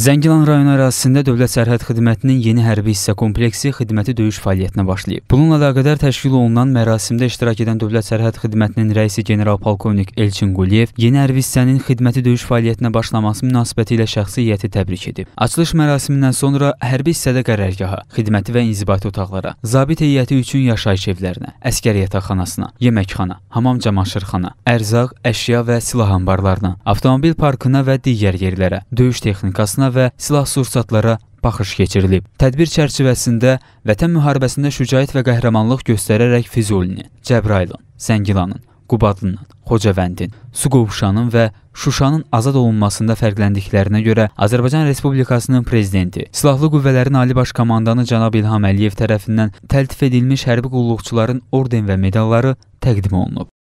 Zəngilan rayonu ərazisində Dövlət Sərhəd Xidmətinin yeni hərbi hissə kompleksi xidməti döyüş fəaliyyətinə başlayıb. Bununla əlaqədar təşkil olunan mərasimdə iştirak edən Dövlət Sərhəd Xidmətinin rəisi general-polkovnik Elçin Quliyev yeni hərbi hissənin xidməti döyüş fəaliyyətinə başlaması münasibəti ilə şəxsi heyəti təbrik edib. Açılış mərasimindən sonra hərbi hissədə qərargaha, xidməti və inzibati otaqlara, zabit heyəti üçün yaşayış evlərinə, əsgər yataqxanasına, yeməkxana, hamam camaşırxana, ərzaq, əşya və silah anbarlarına, avtomobil parkına və digər yerlərə, döyüş texnikasına və silah-sursatlara baxış keçirilib. Tədbir çərçivəsində Vətən müharibəsində şücaət və qəhrəmanlıq göstərərək Füzulinin, Cəbrayılın, Zəngilanın, Qubadlının, Xocavəndin, Suqovuşanın və Şuşanın azad olunmasında fərqləndiklərinə görə Azərbaycan Respublikasının prezidenti, Silahlı Qüvvələrin Ali Baş Komandanı cənab İlham Əliyev tərəfindən təltif edilmiş hərbi qulluqçuların orden və medalları təqdim olunub.